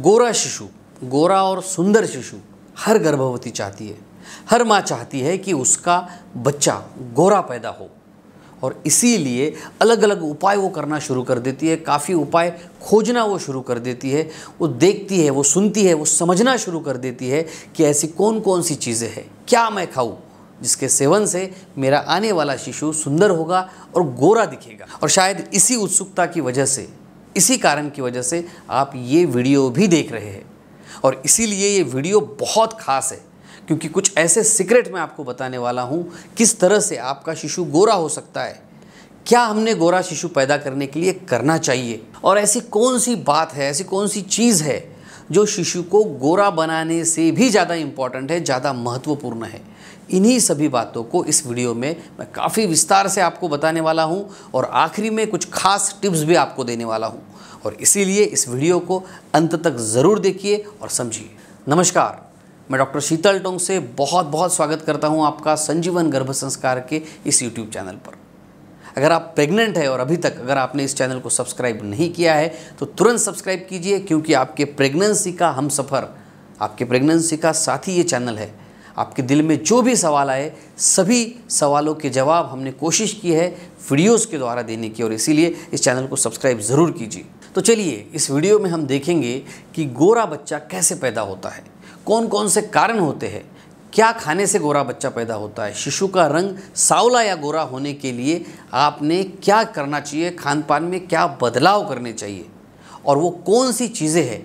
गोरा शिशु गोरा और सुंदर शिशु हर गर्भवती चाहती है हर माँ चाहती है कि उसका बच्चा गोरा पैदा हो और इसीलिए अलग अलग उपाय वो करना शुरू कर देती है काफ़ी उपाय खोजना वो शुरू कर देती है वो देखती है वो सुनती है वो समझना शुरू कर देती है कि ऐसी कौन कौन सी चीज़ें हैं क्या मैं खाऊँ जिसके सेवन से मेरा आने वाला शिशु सुंदर होगा और गोरा दिखेगा और शायद इसी उत्सुकता की वजह से इसी कारण की वजह से आप ये वीडियो भी देख रहे हैं और इसीलिए ये वीडियो बहुत खास है क्योंकि कुछ ऐसे सीक्रेट मैं आपको बताने वाला हूँ किस तरह से आपका शिशु गोरा हो सकता है क्या हमने गोरा शिशु पैदा करने के लिए करना चाहिए और ऐसी कौन सी बात है ऐसी कौन सी चीज़ है जो शिशु को गोरा बनाने से भी ज़्यादा इम्पॉर्टेंट है ज़्यादा महत्वपूर्ण है इन्हीं सभी बातों को इस वीडियो में मैं काफ़ी विस्तार से आपको बताने वाला हूँ और आखिरी में कुछ खास टिप्स भी आपको देने वाला हूँ और इसीलिए इस वीडियो को अंत तक ज़रूर देखिए और समझिए नमस्कार मैं डॉक्टर शीतल टोंग से बहुत बहुत स्वागत करता हूँ आपका संजीवन गर्भ संस्कार के इस यूट्यूब चैनल पर अगर आप प्रेग्नेंट है और अभी तक अगर आपने इस चैनल को सब्सक्राइब नहीं किया है तो तुरंत सब्सक्राइब कीजिए क्योंकि आपके प्रेगनेंसी का हम सफ़र आपके प्रेगनेंसी का ही ये चैनल है आपके दिल में जो भी सवाल आए सभी सवालों के जवाब हमने कोशिश की है वीडियोस के द्वारा देने की और इसीलिए इस चैनल को सब्सक्राइब ज़रूर कीजिए तो चलिए इस वीडियो में हम देखेंगे कि गोरा बच्चा कैसे पैदा होता है कौन कौन से कारण होते हैं क्या खाने से गोरा बच्चा पैदा होता है शिशु का रंग सावला या गोरा होने के लिए आपने क्या करना चाहिए खान पान में क्या बदलाव करने चाहिए और वो कौन सी चीज़ें हैं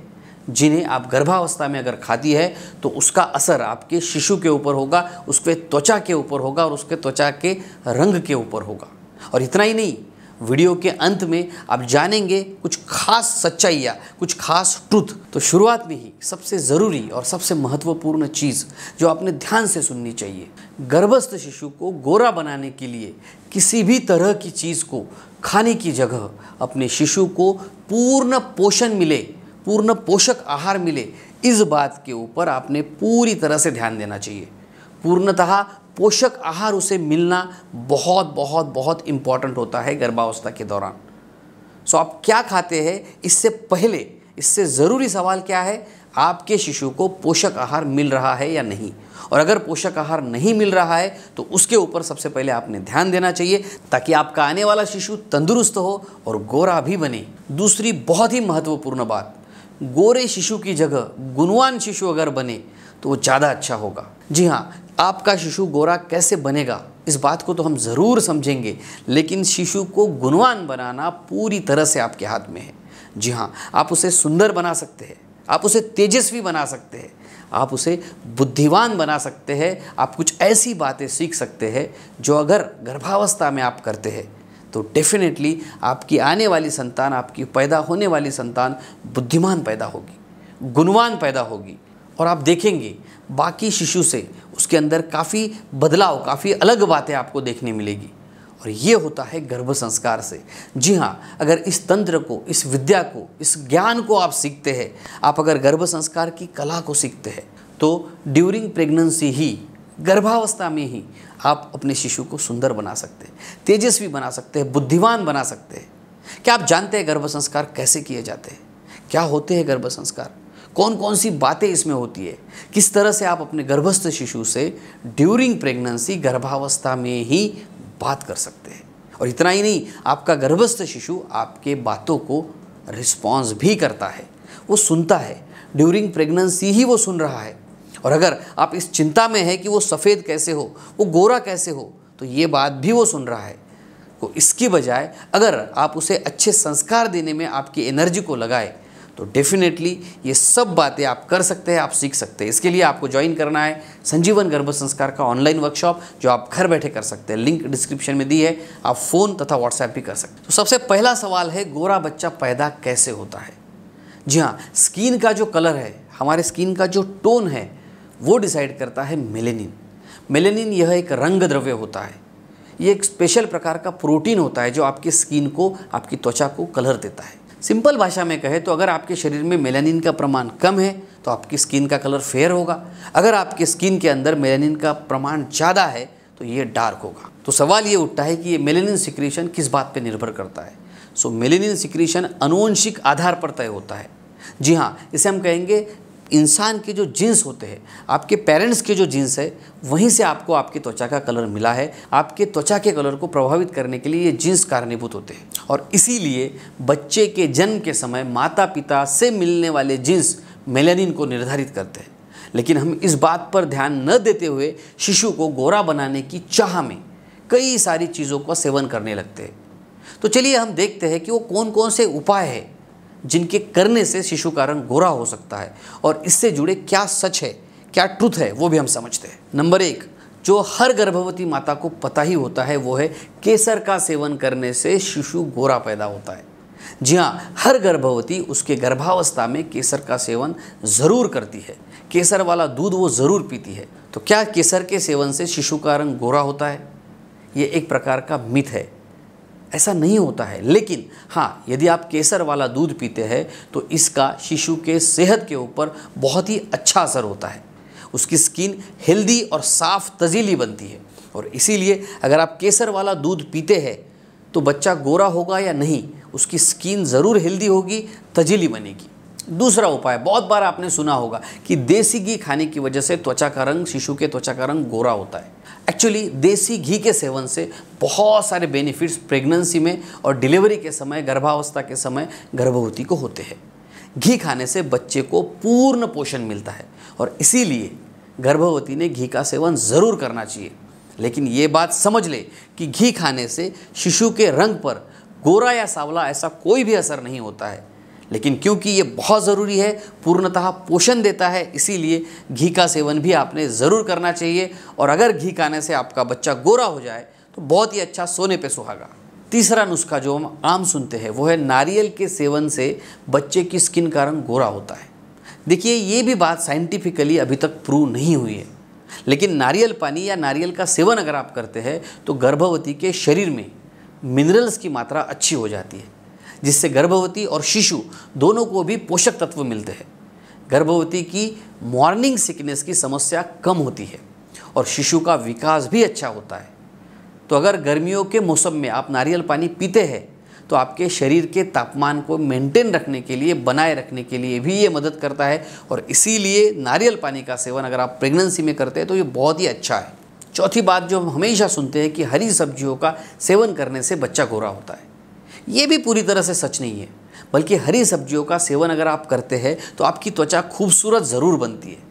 जिन्हें आप गर्भावस्था में अगर खाती है तो उसका असर आपके शिशु के ऊपर होगा उसके त्वचा के ऊपर होगा और उसके त्वचा के रंग के ऊपर होगा और इतना ही नहीं वीडियो के अंत में आप जानेंगे कुछ खास सच्चाइयाँ कुछ खास ट्रुथ तो शुरुआत में ही सबसे ज़रूरी और सबसे महत्वपूर्ण चीज़ जो आपने ध्यान से सुननी चाहिए गर्भस्थ शिशु को गोरा बनाने के लिए किसी भी तरह की चीज़ को खाने की जगह अपने शिशु को पूर्ण पोषण मिले पूर्ण पोषक आहार मिले इस बात के ऊपर आपने पूरी तरह से ध्यान देना चाहिए पूर्णतः पोषक आहार उसे मिलना बहुत बहुत बहुत इम्पॉर्टेंट होता है गर्भावस्था के दौरान सो आप क्या खाते हैं इससे पहले इससे ज़रूरी सवाल क्या है आपके शिशु को पोषक आहार मिल रहा है या नहीं और अगर पोषक आहार नहीं मिल रहा है तो उसके ऊपर सबसे पहले आपने ध्यान देना चाहिए ताकि आपका आने वाला शिशु तंदुरुस्त हो और गोरा भी बने दूसरी बहुत ही महत्वपूर्ण बात गोरे शिशु की जगह गुणवान शिशु अगर बने तो वो ज़्यादा अच्छा होगा जी हाँ आपका शिशु गोरा कैसे बनेगा इस बात को तो हम ज़रूर समझेंगे लेकिन शिशु को गुणवान बनाना पूरी तरह से आपके हाथ में है जी हाँ आप उसे सुंदर बना सकते हैं आप उसे तेजस्वी बना सकते हैं आप उसे बुद्धिवान बना सकते हैं आप कुछ ऐसी बातें सीख सकते हैं जो अगर गर्भावस्था में आप करते हैं तो डेफिनेटली आपकी आने वाली संतान आपकी पैदा होने वाली संतान बुद्धिमान पैदा होगी गुणवान पैदा होगी और आप देखेंगे बाकी शिशु से उसके अंदर काफ़ी बदलाव काफ़ी अलग बातें आपको देखने मिलेगी और ये होता है गर्भ संस्कार से जी हाँ अगर इस तंत्र को इस विद्या को इस ज्ञान को आप सीखते हैं आप अगर गर्भ संस्कार की कला को सीखते हैं तो ड्यूरिंग प्रेगनेंसी ही गर्भावस्था में ही आप अपने शिशु को सुंदर बना सकते हैं तेजस्वी बना सकते हैं बुद्धिमान बना सकते हैं क्या आप जानते हैं गर्भ संस्कार कैसे किए जाते हैं क्या होते हैं गर्भ संस्कार कौन कौन सी बातें इसमें होती है किस तरह से आप अपने गर्भस्थ शिशु से ड्यूरिंग प्रेगनेंसी गर्भावस्था में ही बात कर सकते हैं और इतना ही नहीं आपका गर्भस्थ शिशु आपके बातों को रिस्पॉन्स भी करता है वो सुनता है ड्यूरिंग प्रेगनेंसी ही वो सुन रहा है और अगर आप इस चिंता में है कि वो सफ़ेद कैसे हो वो गोरा कैसे हो तो ये बात भी वो सुन रहा है को तो इसकी बजाय अगर आप उसे अच्छे संस्कार देने में आपकी एनर्जी को लगाए तो डेफिनेटली ये सब बातें आप कर सकते हैं आप सीख सकते हैं इसके लिए आपको ज्वाइन करना है संजीवन गर्भ संस्कार का ऑनलाइन वर्कशॉप जो आप घर बैठे कर सकते हैं लिंक डिस्क्रिप्शन में दी है आप फ़ोन तथा व्हाट्सएप भी कर सकते हैं तो सबसे पहला सवाल है गोरा बच्चा पैदा कैसे होता है जी हाँ स्किन का जो कलर है हमारे स्किन का जो टोन है वो डिसाइड करता है मेलेनिन मेलेनिन यह एक रंग द्रव्य होता है ये एक स्पेशल प्रकार का प्रोटीन होता है जो आपकी स्किन को आपकी त्वचा को कलर देता है सिंपल भाषा में कहे तो अगर आपके शरीर में मेलानिन का प्रमाण कम है तो आपकी स्किन का कलर फेयर होगा अगर आपके स्किन के अंदर मेलानिन का प्रमाण ज़्यादा है तो ये डार्क होगा तो सवाल ये उठता है कि ये मेलेनिन सिक्रीशन किस बात पर निर्भर करता है सो मेलेनिन सिक्रीशन अनुवंशिक आधार पर तय होता है जी हाँ इसे हम कहेंगे इंसान के जो जीन्स होते हैं आपके पेरेंट्स के जो जीन्स है वहीं से आपको आपकी त्वचा का कलर मिला है आपके त्वचा के कलर को प्रभावित करने के लिए ये जीन्स कारणीभूत होते हैं और इसीलिए बच्चे के जन्म के समय माता पिता से मिलने वाले जीन्स मेलेनिन को निर्धारित करते हैं लेकिन हम इस बात पर ध्यान न देते हुए शिशु को गोरा बनाने की चाह में कई सारी चीज़ों का सेवन करने लगते हैं तो चलिए हम देखते हैं कि वो कौन कौन से उपाय है जिनके करने से शिशु का रंग गोरा हो सकता है और इससे जुड़े क्या सच है क्या ट्रुथ है वो भी हम समझते हैं नंबर एक जो हर गर्भवती माता को पता ही होता है वो है केसर का सेवन करने से शिशु गोरा पैदा होता है जी हाँ हर गर्भवती उसके गर्भावस्था में केसर का सेवन ज़रूर करती है केसर वाला दूध वो ज़रूर पीती है तो क्या केसर के सेवन से शिशु का रंग गोरा होता है ये एक प्रकार का मिथ है ऐसा नहीं होता है लेकिन हाँ यदि आप केसर वाला दूध पीते हैं तो इसका शिशु के सेहत के ऊपर बहुत ही अच्छा असर होता है उसकी स्किन हेल्दी और साफ़ तजीली बनती है और इसीलिए अगर आप केसर वाला दूध पीते हैं तो बच्चा गोरा होगा या नहीं उसकी स्किन ज़रूर हेल्दी होगी तजीली बनेगी दूसरा उपाय बहुत बार आपने सुना होगा कि देसी घी खाने की वजह से त्वचा का रंग शिशु के त्वचा का रंग गोरा होता है एक्चुअली देसी घी के सेवन से बहुत सारे बेनिफिट्स प्रेगनेंसी में और डिलीवरी के समय गर्भावस्था के समय गर्भवती को होते हैं घी खाने से बच्चे को पूर्ण पोषण मिलता है और इसीलिए गर्भवती ने घी का सेवन ज़रूर करना चाहिए लेकिन ये बात समझ ले कि घी खाने से शिशु के रंग पर गोरा या सावला ऐसा कोई भी असर नहीं होता है लेकिन क्योंकि ये बहुत ज़रूरी है पूर्णतः पोषण देता है इसीलिए घी का सेवन भी आपने ज़रूर करना चाहिए और अगर घी खाने से आपका बच्चा गोरा हो जाए तो बहुत ही अच्छा सोने पे सुहागा तीसरा नुस्खा जो हम आम सुनते हैं वो है नारियल के सेवन से बच्चे की स्किन का रंग गोरा होता है देखिए ये भी बात साइंटिफिकली अभी तक प्रूव नहीं हुई है लेकिन नारियल पानी या नारियल का सेवन अगर आप करते हैं तो गर्भवती के शरीर में मिनरल्स की मात्रा अच्छी हो जाती है जिससे गर्भवती और शिशु दोनों को भी पोषक तत्व मिलते हैं गर्भवती की मॉर्निंग सिकनेस की समस्या कम होती है और शिशु का विकास भी अच्छा होता है तो अगर गर्मियों के मौसम में आप नारियल पानी पीते हैं तो आपके शरीर के तापमान को मेंटेन रखने के लिए बनाए रखने के लिए भी ये मदद करता है और इसीलिए नारियल पानी का सेवन अगर आप प्रेगनेंसी में करते हैं तो ये बहुत ही अच्छा है चौथी बात जो हम हमेशा सुनते हैं कि हरी सब्जियों का सेवन करने से बच्चा गोरा होता है ये भी पूरी तरह से सच नहीं है बल्कि हरी सब्जियों का सेवन अगर आप करते हैं तो आपकी त्वचा खूबसूरत ज़रूर बनती है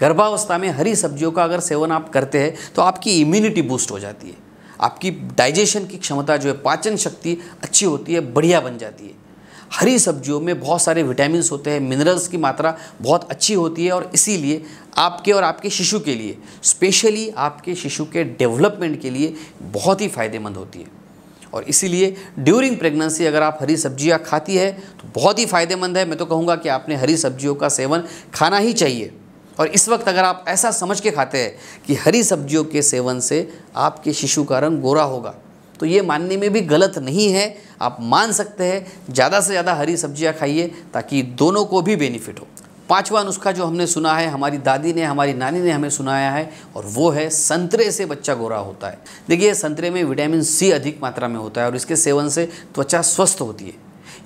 गर्भावस्था में हरी सब्जियों का अगर सेवन आप करते हैं तो आपकी इम्यूनिटी बूस्ट हो जाती है आपकी डाइजेशन की क्षमता जो है पाचन शक्ति अच्छी होती है बढ़िया बन जाती है हरी सब्जियों में बहुत सारे विटामिन्स होते हैं मिनरल्स की मात्रा बहुत अच्छी होती है और इसीलिए आपके और आपके शिशु के लिए स्पेशली आपके शिशु के डेवलपमेंट के लिए बहुत ही फायदेमंद होती है और इसीलिए ड्यूरिंग प्रेगनेंसी अगर आप हरी सब्जियां खाती है तो बहुत ही फ़ायदेमंद है मैं तो कहूँगा कि आपने हरी सब्जियों का सेवन खाना ही चाहिए और इस वक्त अगर आप ऐसा समझ के खाते हैं कि हरी सब्जियों के सेवन से आपके शिशु का रंग गोरा होगा तो ये मानने में भी गलत नहीं है आप मान सकते हैं ज़्यादा से ज़्यादा हरी सब्ज़ियाँ खाइए ताकि दोनों को भी बेनिफिट हो पांचवा नुस्खा जो हमने सुना है हमारी दादी ने हमारी नानी ने हमें सुनाया है और वो है संतरे से बच्चा गोरा होता है देखिए संतरे में विटामिन सी अधिक मात्रा में होता है और इसके सेवन से त्वचा स्वस्थ होती है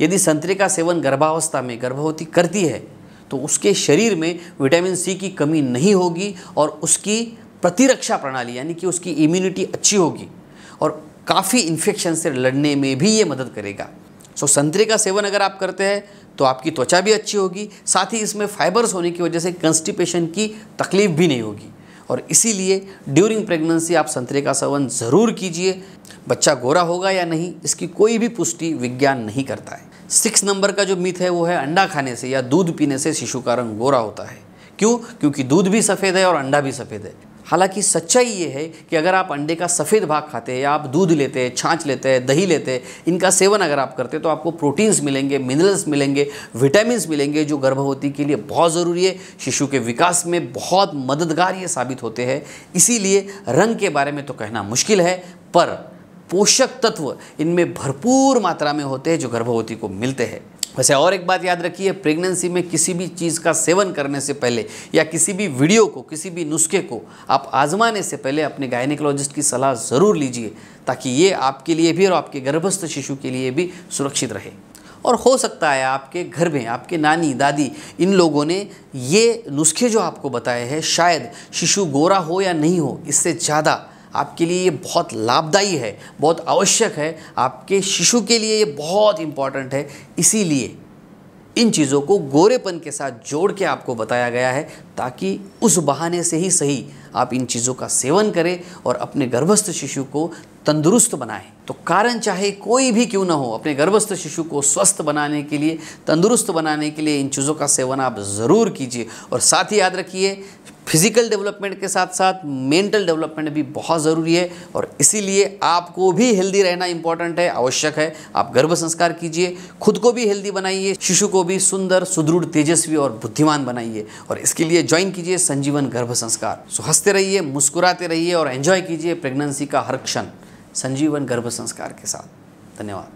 यदि संतरे का सेवन गर्भावस्था में गर्भवती करती है तो उसके शरीर में विटामिन सी की कमी नहीं होगी और उसकी प्रतिरक्षा प्रणाली यानी कि उसकी इम्यूनिटी अच्छी होगी और काफ़ी इन्फेक्शन से लड़ने में भी ये मदद करेगा सो संतरे का सेवन अगर आप करते हैं तो आपकी त्वचा भी अच्छी होगी साथ ही इसमें फाइबर्स होने की वजह से कंस्टिपेशन की तकलीफ भी नहीं होगी और इसीलिए ड्यूरिंग प्रेगनेंसी आप संतरे का सेवन ज़रूर कीजिए बच्चा गोरा होगा या नहीं इसकी कोई भी पुष्टि विज्ञान नहीं करता है सिक्स नंबर का जो मिथ है वो है अंडा खाने से या दूध पीने से शिशु का रंग गोरा होता है क्यों क्योंकि दूध भी सफ़ेद है और अंडा भी सफ़ेद है हालांकि सच्चाई ये है कि अगर आप अंडे का सफ़ेद भाग खाते हैं या आप दूध लेते हैं छाछ लेते हैं दही लेते हैं इनका सेवन अगर आप करते हैं तो आपको प्रोटीन्स मिलेंगे मिनरल्स मिलेंगे विटामिन मिलेंगे जो गर्भवती के लिए बहुत ज़रूरी है शिशु के विकास में बहुत मददगार ये साबित होते हैं इसीलिए रंग के बारे में तो कहना मुश्किल है पर पोषक तत्व इनमें भरपूर मात्रा में होते हैं जो गर्भवती को मिलते हैं वैसे और एक बात याद रखिए प्रेगनेंसी में किसी भी चीज़ का सेवन करने से पहले या किसी भी वीडियो को किसी भी नुस्खे को आप आजमाने से पहले अपने गायनिकोलॉजिस्ट की सलाह ज़रूर लीजिए ताकि ये आपके लिए भी और आपके गर्भस्थ शिशु के लिए भी सुरक्षित रहे और हो सकता है आपके घर में आपके नानी दादी इन लोगों ने ये नुस्खे जो आपको बताए हैं शायद शिशु गोरा हो या नहीं हो इससे ज़्यादा आपके लिए ये बहुत लाभदायी है बहुत आवश्यक है आपके शिशु के लिए ये बहुत इम्पॉर्टेंट है इसीलिए इन चीज़ों को गोरेपन के साथ जोड़ के आपको बताया गया है ताकि उस बहाने से ही सही आप इन चीज़ों का सेवन करें और अपने गर्भस्थ शिशु को तंदुरुस्त बनाएं तो कारण चाहे कोई भी क्यों ना हो अपने गर्भस्थ शिशु को स्वस्थ बनाने के लिए तंदुरुस्त बनाने के लिए इन चीज़ों का सेवन आप ज़रूर कीजिए और साथ ही याद रखिए फिजिकल डेवलपमेंट के साथ साथ मेंटल डेवलपमेंट भी बहुत ज़रूरी है और इसीलिए आपको भी हेल्दी रहना इम्पॉर्टेंट है आवश्यक है आप गर्भ संस्कार कीजिए खुद को भी हेल्दी बनाइए शिशु को भी सुंदर सुदृढ़ तेजस्वी और बुद्धिमान बनाइए और इसके लिए ज्वाइन कीजिए संजीवन गर्भ संस्कार सो हंसते रहिए मुस्कुराते रहिए और एन्जॉय कीजिए प्रेगनेंसी का हर क्षण संजीवन गर्भ संस्कार के साथ धन्यवाद